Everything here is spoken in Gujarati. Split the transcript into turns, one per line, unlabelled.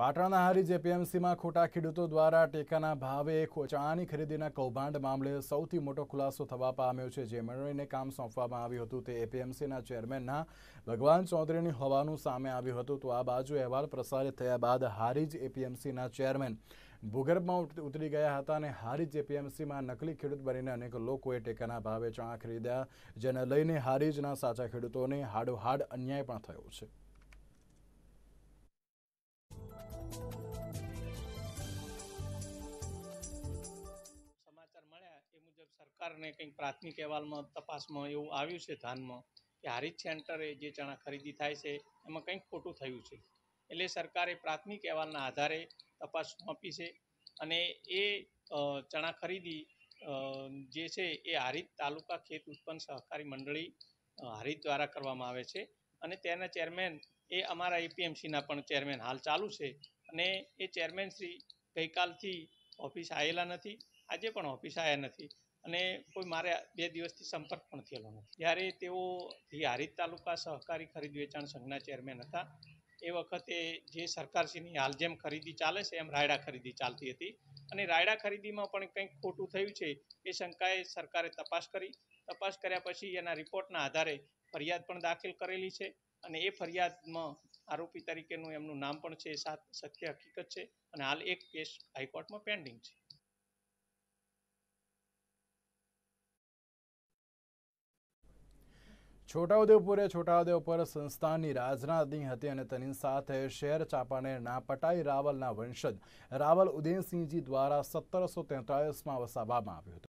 પાટણના હારીજ એપીએમસીમાં ખોટા ખેડૂતો દ્વારા ટેકાના ભાવે ચણાની ખરીદીના કૌભાંડ મામલે સૌથી મોટો ખુલાસો થવા પામ્યો છે જે મંડળીને કામ સોંપવામાં આવ્યું હતું તે એપીએમસીના ચેરમેનના ભગવાન ચૌધરીની હોવાનું સામે આવ્યું હતું તો આ બાજુ અહેવાલ પ્રસારિત થયા બાદ હારીજ એપીએમસીના ચેરમેન ભૂગર્ભમાં ઉતરી ગયા હતા અને હારીજ એપીએમસીમાં નકલી ખેડૂત બનીને અનેક લોકોએ ટેકાના ભાવે ચણા ખરીદ્યા જેને લઈને હારીજના સાચા ખેડૂતોને હાડોહાડ અન્યાય પણ થયો છે
સરકારને કંઈક પ્રાથમિક અહેવાલમાં તપાસમાં એવું આવ્યું છે ધાનમાં કે હારીજ સેન્ટરે જે ચણા ખરીદી થાય છે એમાં કંઈક ખોટું થયું છે એટલે સરકારે પ્રાથમિક અહેવાલના આધારે તપાસ સોંપી છે અને એ ચણા ખરીદી જે છે એ હારીજ તાલુકા ખેત ઉત્પન્ન સહકારી મંડળી હારીજ દ્વારા કરવામાં આવે છે અને તેના ચેરમેન એ અમારા એપીએમસીના પણ ચેરમેન હાલ ચાલુ છે અને એ ચેરમેન શ્રી ગઈકાલથી ઓફિસ આવેલા નથી આજે પણ ઓફિસ આવ્યા નથી અને કોઈ મારે બે દિવસથી સંપર્ક પણ થયેલો નથી જ્યારે તેઓ હારીજ તાલુકા સહકારી ખરીદ વેચાણ સંઘના ચેરમેન હતા એ વખતે જે સરકારશ્રીની હાલ જેમ ખરીદી ચાલે છે એમ રાયડા ખરીદી ચાલતી હતી અને રાયડા ખરીદીમાં પણ કંઈક ખોટું થયું છે એ શંકાએ સરકારે તપાસ કરી તપાસ કર્યા પછી એના રિપોર્ટના આધારે ફરિયાદ પણ દાખલ કરેલી છે અને એ ફરિયાદમાં આરોપી તરીકેનું એમનું નામ પણ છે સાત સત્ય હકીકત છે અને હાલ એક કેસ હાઈકોર્ટમાં પેન્ડિંગ છે
છોટાઉદેપુરે છોટાઉદેપુર સંસ્થાની રાજનાથની હતી અને તેની સાથે શેર ચાંપાનેરના પટાઈ રાવલના વંશજ રાવલ ઉદયસિંહજી દ્વારા સત્તરસો તેતાળીસમાં વસાવવામાં આવ્યું હતું